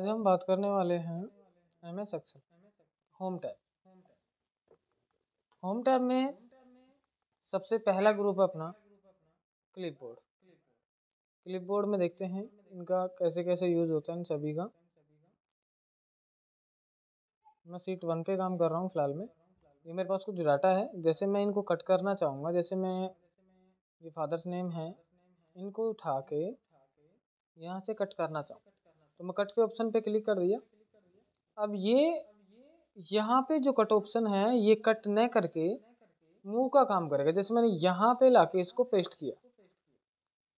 आज हम बात करने वाले हैं M S Excel home tab home tab में सबसे पहला ग्रुप है अपना क्लिपबोर्ड क्लिपबोर्ड में देखते हैं इनका कैसे कैसे यूज़ होता है इन सभी का मैं सीट वन पे काम कर रहा हूँ फ़िलहाल में ये मेरे पास कुछ डाटा है जैसे मैं इनको कट करना चाहूँगा जैसे मैं ये फादर्स नेम है इनको उठा के यहाँ से कट करना चाहूँगा तो मैं कट के ऑप्शन पे क्लिक कर दिया अब ये यहाँ पे जो कट ऑप्शन है ये कट न करके मूव का काम करेगा जैसे मैंने यहाँ पे लाके इसको पेस्ट किया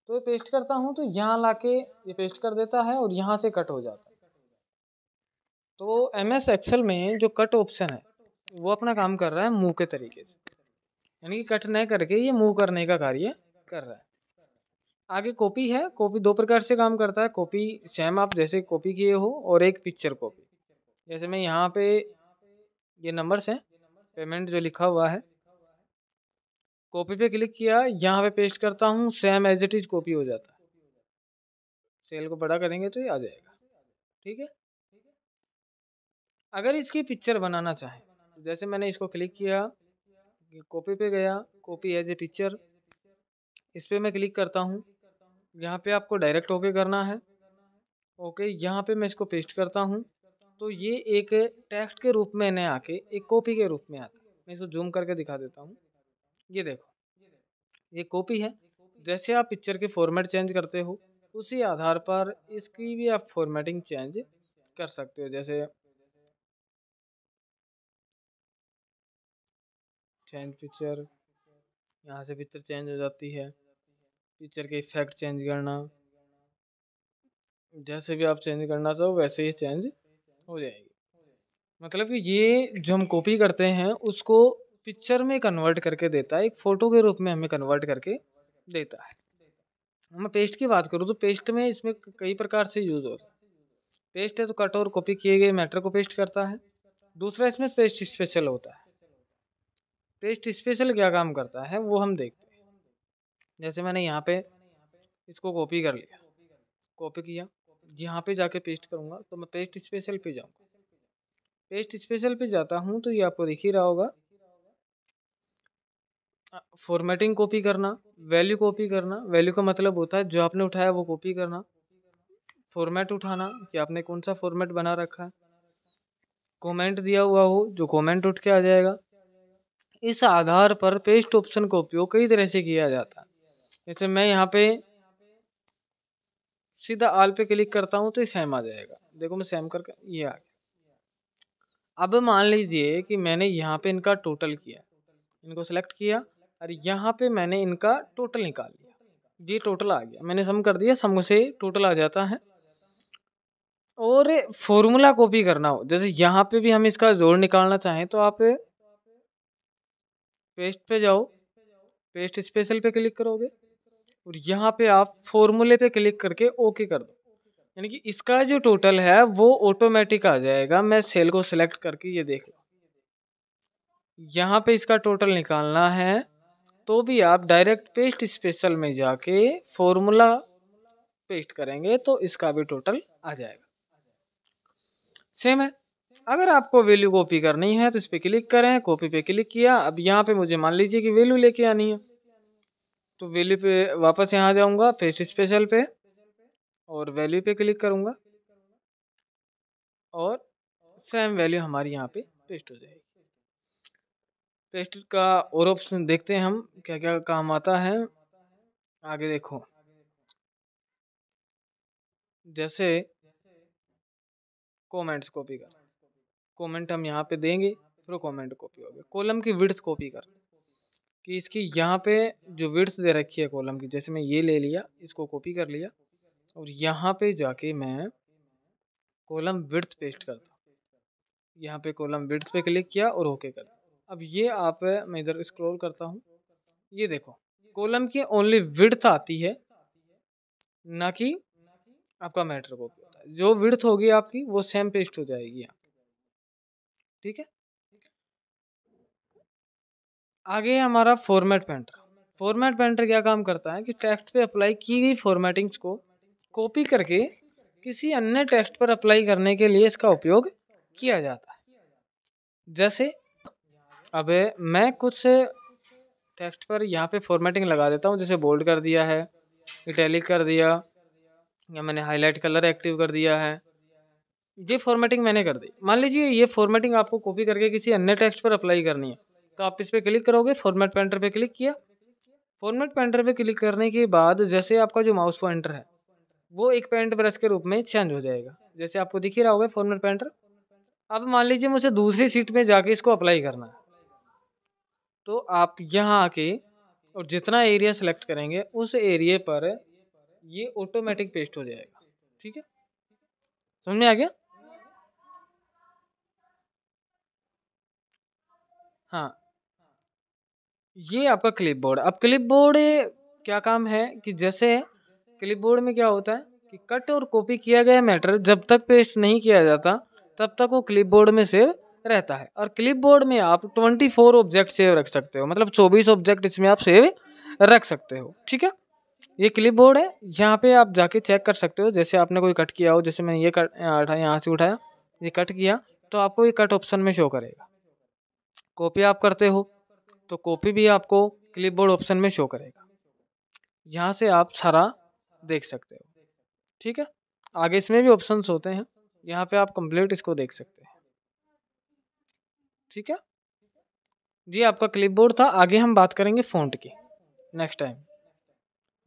तो ये पेस्ट करता हूँ तो यहाँ लाके ये पेस्ट कर देता है और यहाँ से कट हो जाता है तो एम एस एक्सल में जो कट ऑप्शन है वो अपना काम कर रहा है मूव के तरीके से यानी कि कट नहीं करके ये मूव करने का कार्य कर रहा है आगे कॉपी है कॉपी दो प्रकार से काम करता है कॉपी सेम आप जैसे कॉपी किए हो और एक पिक्चर कॉपी जैसे मैं यहाँ पे ये नंबर्स हैं पेमेंट जो लिखा हुआ है कॉपी पे क्लिक किया यहाँ पे पेस्ट करता हूँ same as it is copy हो जाता है सेल को बड़ा करेंगे तो ये आ जाएगा ठीक है अगर इसकी पिक्चर बनाना चाहें जैसे मैंने इसको क्लिक किया कॉपी पे गया कॉपी एज ए पिक्चर इस पर मैं क्लिक करता हूँ यहाँ पे आपको डायरेक्ट ओके करना है ओके यहाँ पे मैं इसको पेस्ट करता हूँ तो ये एक टेक्स्ट के रूप में इन्हें आके एक कॉपी के रूप में आता है मैं इसको जूम करके दिखा देता हूँ ये देखो ये कॉपी है जैसे आप पिक्चर के फॉर्मेट चेंज करते हो उसी आधार पर इसकी भी आप फॉर्मेटिंग चेंज कर सकते हो जैसे चेंज पिक्चर यहाँ से पिक्चर चेंज हो जाती है पिक्चर के इफेक्ट चेंज करना जैसे भी आप चेंज करना चाहो वैसे ही चेंज हो जाएगी मतलब कि ये जो हम कॉपी करते हैं उसको पिक्चर में कन्वर्ट करके देता है एक फ़ोटो के रूप में हमें कन्वर्ट करके देता है मैं पेस्ट की बात करूँ तो पेस्ट में इसमें कई प्रकार से यूज़ होता है पेस्ट है तो कट और कॉपी किए गए मैटर को पेस्ट करता है दूसरा इसमें पेस्ट स्पेशल होता है पेस्ट स्पेशल क्या काम करता है वो हम देखते जैसे मैंने यहाँ पे इसको कॉपी कर लिया कॉपी किया यहाँ पे जाके पेस्ट करूँगा तो मैं पेस्ट स्पेशल पे जाऊँगा पेस्ट स्पेशल पे जाता हूँ तो ये आपको दिख ही रहा होगा फॉर्मेटिंग कॉपी करना वैल्यू कॉपी करना वैल्यू का मतलब होता है जो आपने उठाया वो कॉपी करना फॉर्मेट उठाना कि आपने कौन सा फॉर्मेट बना रखा है कमेंट दिया हुआ हो जो कमेंट उठ के आ जाएगा इस आधार पर पेस्ट ऑप्शन का उपयोग कई तरह से किया जाता है जैसे मैं यहाँ पे सीधा आल पे क्लिक करता हूँ तो ये सैम आ जाएगा देखो मैं सैम करके ये आ गया अब मान लीजिए कि मैंने यहाँ पे इनका टोटल किया इनको सेलेक्ट किया और यहाँ पे मैंने इनका टोटल निकाल लिया ये टोटल आ गया मैंने सम कर दिया सम से टोटल आ जाता है और फॉर्मूला कॉपी करना हो जैसे यहाँ पे भी हम इसका जोड़ निकालना चाहें तो आप पेस्ट पे जाओ पेस्ट स्पेशल पे क्लिक करोगे और यहाँ पे आप फॉर्मूले पे क्लिक करके ओके कर दो यानी कि इसका जो टोटल है वो ऑटोमेटिक आ जाएगा मैं सेल को सिलेक्ट करके ये देख लो यहाँ पे इसका टोटल निकालना है तो भी आप डायरेक्ट पेस्ट स्पेशल में जाके फॉर्मूला पेस्ट करेंगे तो इसका भी टोटल आ जाएगा सेम है अगर आपको वैल्यू कॉपी करनी है तो इस पर क्लिक करें कॉपी पे क्लिक किया अब यहाँ पे मुझे मान लीजिए कि वैल्यू लेके आनी है तो वैल्यू पे वापस यहाँ जाऊँगा फेस स्पेशल पे और वैल्यू पे क्लिक करूँगा और सेम वैल्यू हमारी यहाँ पे पेस्ट हो जाएगी पेस्ट का और ऑप्शन देखते हैं हम क्या क्या काम आता है आगे देखो जैसे कमेंट्स कॉपी कर कमेंट हम यहाँ पे देंगे फिर कमेंट कॉपी हो गया कॉलम की विड्थ कॉपी करना कि इसकी यहाँ पे जो विड्थ दे रखी है कॉलम की जैसे मैं ये ले लिया इसको कॉपी कर लिया और यहाँ पे जाके मैं कॉलम विड्थ पेस्ट करता हूँ यहाँ पे कॉलम विड्थ पे क्लिक किया और ओके कर दिया अब ये आप मैं इधर स्क्रॉल करता हूँ ये देखो कॉलम की ओनली विड्थ आती है ना कि आपका मैटर कॉपी होता है जो विड्थ होगी आपकी वो सेम पेस्ट हो जाएगी ठीक है आगे हमारा फॉर्मेट पेंटर फॉर्मेट पेंटर क्या काम करता है कि टेक्स्ट पे अप्लाई की गई फॉर्मेटिंग्स को कॉपी करके किसी अन्य टेक्स्ट पर अप्लाई करने के लिए इसका उपयोग किया जाता है जैसे अब मैं कुछ टेक्स्ट पर यहाँ पे फॉर्मेटिंग लगा देता हूँ जैसे बोल्ड कर दिया है इटैलिक कर दिया या मैंने हाईलाइट कलर एक्टिव कर दिया है ये फॉर्मेटिंग मैंने कर दी मान लीजिए ये फॉर्मेटिंग आपको कॉपी करके किसी अन्य टेक्स्ट पर अप्लाई करनी है तो आप इस पर क्लिक करोगे फॉर्मेट पेंटर पे क्लिक किया फॉर्मेट पेंटर पे क्लिक करने के बाद जैसे आपका जो माउस पॉइंटर है वो एक पेंट ब्रश के रूप में चेंज हो जाएगा जैसे आपको दिख ही रहा होगा फॉर्मेट पेंटर अब मान लीजिए मुझे दूसरी सीट में जाके इसको अप्लाई करना है तो आप यहाँ आके और जितना एरिया सेलेक्ट करेंगे उस एरिए पर ये ऑटोमेटिक पेस्ट हो जाएगा ठीक है समझ में आ गया हाँ ये आपका क्लिप बोर्ड अब क्लिप बोर्ड क्या काम है कि जैसे क्लिप बोर्ड में क्या होता है कि कट और कॉपी किया गया मैटर जब तक पेस्ट नहीं किया जाता तब तक वो क्लिप बोर्ड में सेव रहता है और क्लिप बोर्ड में आप ट्वेंटी फोर ऑब्जेक्ट सेव रख सकते हो मतलब चौबीस ऑब्जेक्ट इसमें आप सेव रख सकते हो ठीक है ये क्लिप बोर्ड है यहाँ पे आप जाके चेक कर सकते हो जैसे आपने कोई कट किया हो जैसे मैंने ये कट यहाँ से उठाया ये कट किया तो आपको ये कट ऑप्शन में शो करेगा कॉपी आप करते हो तो कॉपी भी आपको क्लिपबोर्ड ऑप्शन में शो करेगा यहाँ से आप सारा देख सकते हो ठीक है आगे इसमें भी ऑप्शन होते हैं यहाँ पे आप कंप्लीट इसको देख सकते हैं ठीक है जी आपका क्लिपबोर्ड था आगे हम बात करेंगे फ़ॉन्ट की नेक्स्ट टाइम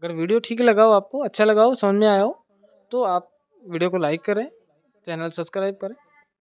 अगर वीडियो ठीक लगा हो आपको अच्छा लगा हो समझ में आया हो तो आप वीडियो को लाइक करें चैनल सब्सक्राइब करें